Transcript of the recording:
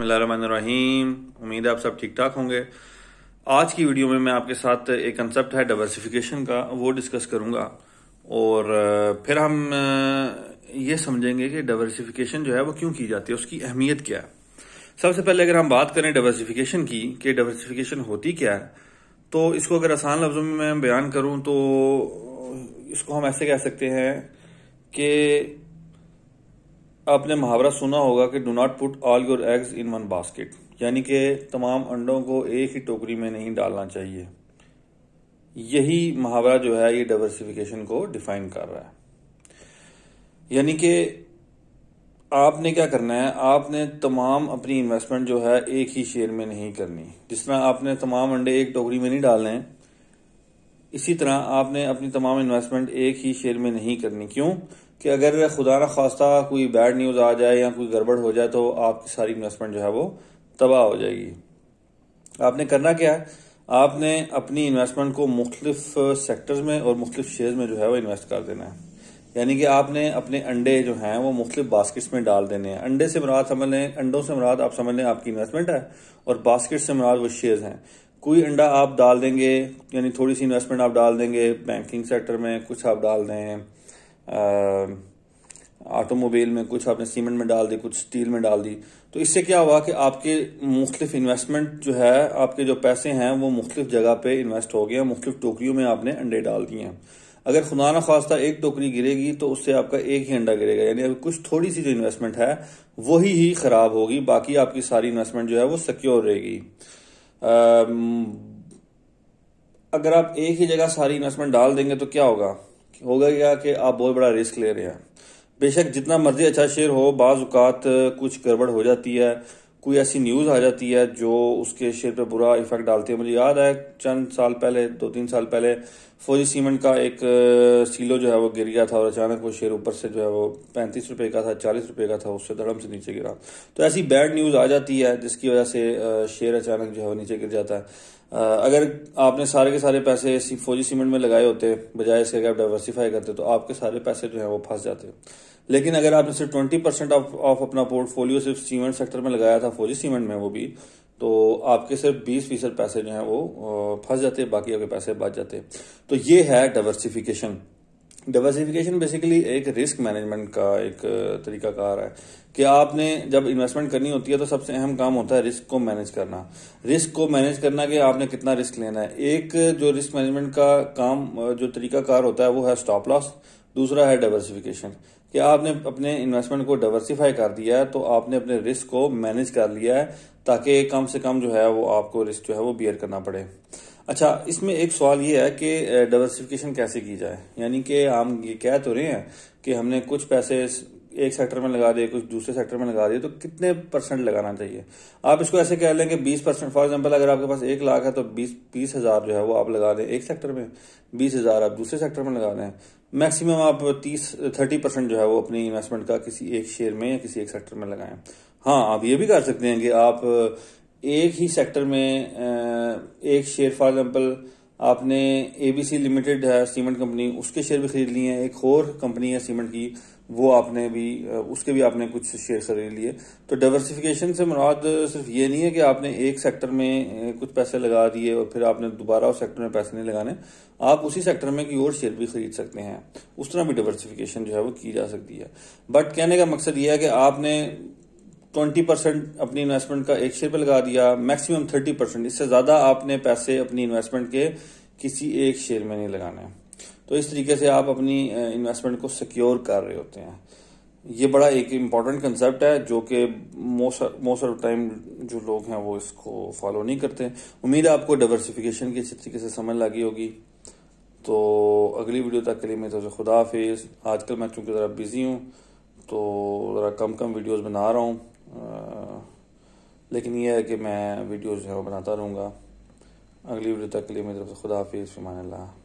बसमीम उम्मीद है आप सब ठीक ठाक होंगे आज की वीडियो में मैं आपके साथ एक कंसेप्ट है डाइवर्सिफिकेशन का वो डिस्कस करूंगा और फिर हम ये समझेंगे कि डाइवर्सिफिकेशन जो है वो क्यों की जाती है उसकी अहमियत क्या है सबसे पहले अगर हम बात करें डाइवर्सिफिकेशन की कि डाइवर्सिफिकेशन होती क्या है तो इसको अगर आसान लफ्ज़ों में मैं बयान करूँ तो इसको हम ऐसे कह सकते हैं कि आपने मुहावरा सुना होगा कि do not put all your eggs in one basket यानी कि तमाम अंडों को एक ही टोकरी में नहीं डालना चाहिए यही मुहावरा जो है ये डाइवर्सिफिकेशन को डिफाइन कर रहा है यानी कि आपने क्या करना है आपने तमाम अपनी इन्वेस्टमेंट जो है एक ही शेयर में नहीं करनी जिस तरह आपने तमाम अंडे एक टोकरी में नहीं डालने इसी तरह आपने अपनी तमाम इन्वेस्टमेंट एक ही शेयर में नहीं करनी क्यों कि अगर खुदा न खास्ता कोई बैड न्यूज़ आ जाए या कोई गड़बड़ हो जाए तो आपकी सारी इन्वेस्टमेंट जो है वो तबाह हो जाएगी आपने करना क्या है आपने अपनी इन्वेस्टमेंट को मुख्तलिफ सेक्टर्स में और मुख्तलिफ शेयर में जो है वो इन्वेस्ट कर देना है यानी कि आपने अपने अंडे जो हैं वो मुख्तलिफ बास्केट्स में डाल देने हैं अंडे से मराद समझ लें अंडों से मराद आप समझ लें आपकी इन्वेस्टमेंट है और बास्केट से मराद वो शेयर्स हैं कोई अंडा आप डाल देंगे यानी थोड़ी सी इन्वेस्टमेंट आप डाल देंगे बैंकिंग सेक्टर में कुछ आप डाल दें ऑटोमोबाइल में कुछ आपने सीमेंट में डाल दी कुछ स्टील में डाल दी तो इससे क्या हुआ कि आपके मुख्तफ इन्वेस्टमेंट जो है आपके जो पैसे हैं वो मुख्तफ जगह पे इन्वेस्ट हो गए हैं मुख्तफ टोकरियों में आपने अंडे डाल दिए हैं अगर खुदा न खास्ता एक टोकरी गिरेगी तो उससे आपका एक ही अंडा गिरेगा यानी अगर कुछ थोड़ी सी जो इन्वेस्टमेंट है वही ही खराब होगी बाकी आपकी सारी इन्वेस्टमेंट जो है वो सिक्योर रहेगी अगर आप एक ही जगह सारी इन्वेस्टमेंट डाल देंगे तो क्या होगा होगा क्या कि आप बहुत बड़ा रिस्क ले रहे हैं बेशक जितना मर्जी अच्छा शेयर हो बाज़ात कुछ गड़बड़ हो जाती है कोई ऐसी न्यूज़ आ जाती है जो उसके शेयर पर बुरा इफेक्ट डालती है मुझे याद है चंद साल पहले दो तीन साल पहले फौजी सीमेंट का एक सीलो जो है वो गिर गया था और अचानक वो शेयर ऊपर से जो है वो पैंतीस रुपये का था चालीस रुपये का था उससे धड़म से नीचे गिरा तो ऐसी बैड न्यूज़ आ जाती है जिसकी वजह से शेयर अचानक जो है वो नीचे गिर जाता है अगर आपने सारे के सारे पैसे फौजी सीमेंट में लगाए होते बजाय इसके अगर आप डाइवर्सिफाई करते तो आपके सारे पैसे जो है वो फंस जाते लेकिन अगर आपने सिर्फ ट्वेंटी परसेंट ऑफ अपना पोर्टफोलियो सिर्फ सीमेंट सेक्टर में लगाया था फौजी सीमेंट में वो भी तो आपके सिर्फ बीस फीसद पैसे जो है वो फंस जाते बाकी आपके पैसे बच जाते तो ये है डाइवर्सिफिकेशन डाइवर्सिफिकेशन बेसिकली एक रिस्क मैनेजमेंट का एक तरीकाकार है कि आपने जब इन्वेस्टमेंट करनी होती है तो सबसे अहम काम होता है रिस्क को मैनेज करना रिस्क को मैनेज करना कि आपने कितना रिस्क लेना है एक जो रिस्क मैनेजमेंट का काम जो तरीकाकार होता है वो है स्टॉप लॉस दूसरा है डाइवर्सिफिकेशन कि आपने अपने इन्वेस्टमेंट को डाइवर्सिफाई कर दिया है तो आपने अपने रिस्क को मैनेज कर लिया है ताकि कम से कम जो है वो आपको रिस्क जो है वो बियर करना पड़े अच्छा इसमें एक सवाल ये है कि डाइवर्सिफिकेशन कैसे की जाए यानी कि हम ये कह तो रहे हैं कि हमने कुछ पैसे एक सेक्टर में लगा दिए कुछ दूसरे सेक्टर में लगा दिए तो कितने परसेंट लगाना चाहिए आप इसको ऐसे कह लें कि बीस परसेंट फॉर एग्जाम्पल अगर आपके पास एक लाख है तो बीस बीस हज़ार जो है वो आप लगा दें एक सेक्टर में बीस हज़ार आप दूसरे सेक्टर में लगा दें मैक्सिमम आप तीस थर्टी परसेंट जो है वो अपनी इन्वेस्टमेंट का किसी एक शेयर में या किसी एक सेक्टर में लगाएं हाँ आप ये भी कर सकते हैं कि आप एक ही सेक्टर में एक शेयर फॉर एग्जाम्पल आपने एबीसी लिमिटेड है सीमेंट कंपनी उसके शेयर भी खरीद लिए हैं एक और कंपनी है सीमेंट की वो आपने भी उसके भी आपने कुछ शेयर खरीद लिए तो डाइवर्सिफिकेशन से मुराद सिर्फ ये नहीं है कि आपने एक सेक्टर में कुछ पैसे लगा दिए और फिर आपने दोबारा उस सेक्टर में पैसे नहीं लगाने आप उसी सेक्टर में की और शेयर भी खरीद सकते हैं उस तरह भी डाइवर्सिफिकेशन जो है वो की जा सकती है बट कहने का मकसद ये है कि आपने ट्वेंटी परसेंट अपनी इन्वेस्टमेंट का एक शेयर पर लगा दिया मैक्सिमम थर्टी परसेंट इससे ज्यादा आपने पैसे अपनी इन्वेस्टमेंट के किसी एक शेयर में नहीं लगाने हैं तो इस तरीके से आप अपनी इन्वेस्टमेंट को सिक्योर कर रहे होते हैं ये बड़ा एक इम्पॉर्टेंट कंसेप्ट है जो कि मोस्ट ऑफ टाइम जो लोग हैं वो इसको फॉलो नहीं करते उम्मीद है आपको डाइवर्सिफिकेशन की अच्छी तरीके से समझ लगी होगी तो अगली वीडियो तक के लिए मैं तो खुदा हाफिज़ आजकल मैं चूंकि ज़रा बिज़ी हूँ तो ज़रा कम कम वीडियोज़ बना रहा हूँ लेकिन यह है कि मैं वीडियो जो है वो बनाता रहूँगा अगली वीडियो तक के लिए मेरी तरफ से खुदा हाफिज़ फ़िमान